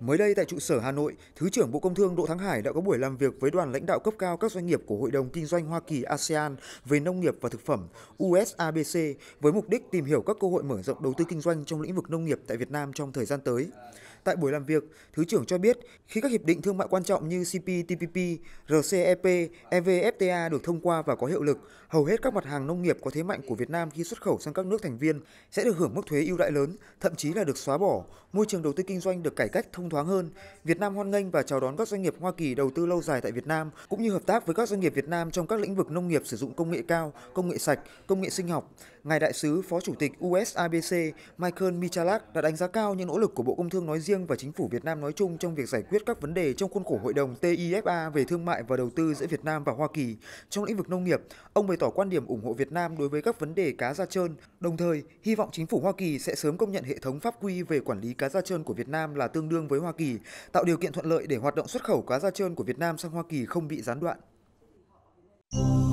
Mới đây tại trụ sở Hà Nội, Thứ trưởng Bộ Công Thương Đỗ Thắng Hải đã có buổi làm việc với đoàn lãnh đạo cấp cao các doanh nghiệp của Hội đồng Kinh doanh Hoa Kỳ ASEAN về nông nghiệp và thực phẩm USABC với mục đích tìm hiểu các cơ hội mở rộng đầu tư kinh doanh trong lĩnh vực nông nghiệp tại Việt Nam trong thời gian tới. Tại buổi làm việc, Thứ trưởng cho biết khi các hiệp định thương mại quan trọng như CPTPP, RCEP, EVFTA được thông qua và có hiệu lực, hầu hết các mặt hàng nông nghiệp có thế mạnh của Việt Nam khi xuất khẩu sang các nước thành viên sẽ được hưởng mức thuế ưu đại lớn, thậm chí là được xóa bỏ, môi trường đầu tư kinh doanh được cải cách thông thoáng hơn. Việt Nam hoan nghênh và chào đón các doanh nghiệp Hoa Kỳ đầu tư lâu dài tại Việt Nam cũng như hợp tác với các doanh nghiệp Việt Nam trong các lĩnh vực nông nghiệp sử dụng công nghệ cao, công nghệ sạch, công nghệ sinh học. Ngài Đại sứ Phó Chủ tịch USABC Michael Michalak đã đánh giá cao những nỗ lực của Bộ Công Thương nói riêng và Chính phủ Việt Nam nói chung trong việc giải quyết các vấn đề trong khuôn khổ Hội đồng TIFA về thương mại và đầu tư giữa Việt Nam và Hoa Kỳ. Trong lĩnh vực nông nghiệp, ông bày tỏ quan điểm ủng hộ Việt Nam đối với các vấn đề cá da trơn, đồng thời hy vọng Chính phủ Hoa Kỳ sẽ sớm công nhận hệ thống pháp quy về quản lý cá da trơn của Việt Nam là tương đương với Hoa Kỳ, tạo điều kiện thuận lợi để hoạt động xuất khẩu cá da trơn của Việt Nam sang Hoa Kỳ không bị gián đoạn.